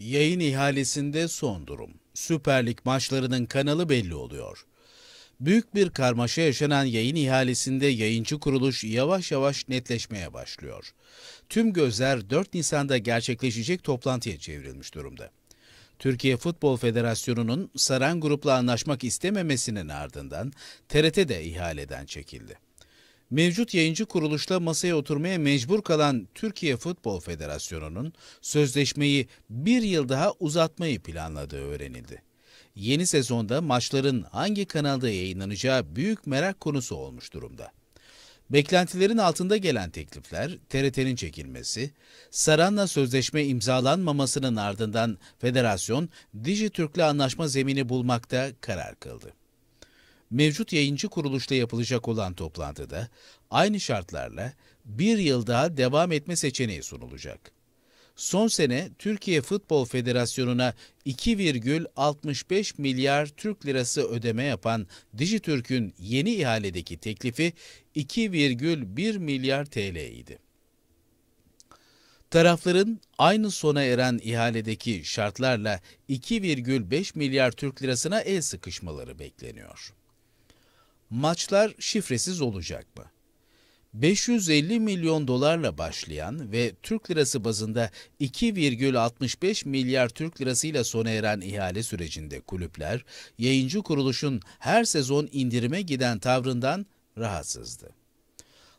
Yayın ihalesinde son durum. Süper Lig maçlarının kanalı belli oluyor. Büyük bir karmaşa yaşanan yayın ihalesinde yayıncı kuruluş yavaş yavaş netleşmeye başlıyor. Tüm gözler 4 Nisan'da gerçekleşecek toplantıya çevrilmiş durumda. Türkiye Futbol Federasyonu'nun Saran Grup'la anlaşmak istememesinin ardından TRT de ihaleden çekildi mevcut yayıncı kuruluşla masaya oturmaya mecbur kalan Türkiye Futbol Federasyonu'nun sözleşmeyi bir yıl daha uzatmayı planladığı öğrenildi. Yeni sezonda maçların hangi kanalda yayınlanacağı büyük merak konusu olmuş durumda. Beklentilerin altında gelen teklifler TRT'nin çekilmesi, Saran'la sözleşme imzalanmamasının ardından federasyon Dijitürk'le anlaşma zemini bulmakta karar kıldı mevcut yayıncı kuruluşta yapılacak olan toplantıda aynı şartlarla bir yıl daha devam etme seçeneği sunulacak. Son sene Türkiye Futbol Federasyonu'na 2,65 milyar Türk lirası ödeme yapan Dijitürk'ün yeni ihaledeki teklifi 2,1 milyar TL idi. Tarafların aynı sona eren ihaledeki şartlarla 2,5 milyar Türk lirasına el sıkışmaları bekleniyor maçlar şifresiz olacak mı? 550 milyon dolarla başlayan ve Türk lirası bazında 2,65 milyar Türk lirasıyla sona eren ihale sürecinde kulüpler, yayıncı kuruluşun her sezon indirime giden tavrından rahatsızdı.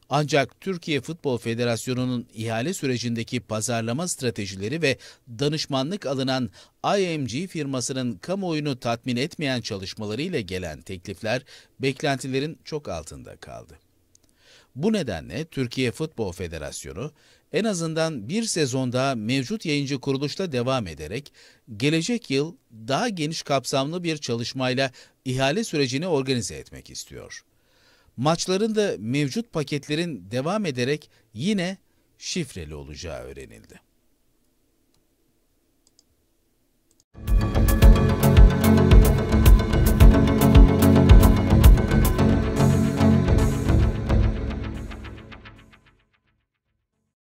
Ancak Türkiye Futbol Federasyonu'nun ihale sürecindeki pazarlama stratejileri ve danışmanlık alınan IMG firmasının kamuoyunu tatmin etmeyen çalışmalarıyla gelen teklifler beklentilerin çok altında kaldı. Bu nedenle Türkiye Futbol Federasyonu en azından bir sezonda mevcut yayıncı kuruluşta devam ederek gelecek yıl daha geniş kapsamlı bir çalışmayla ihale sürecini organize etmek istiyor maçların da mevcut paketlerin devam ederek yine şifreli olacağı öğrenildi.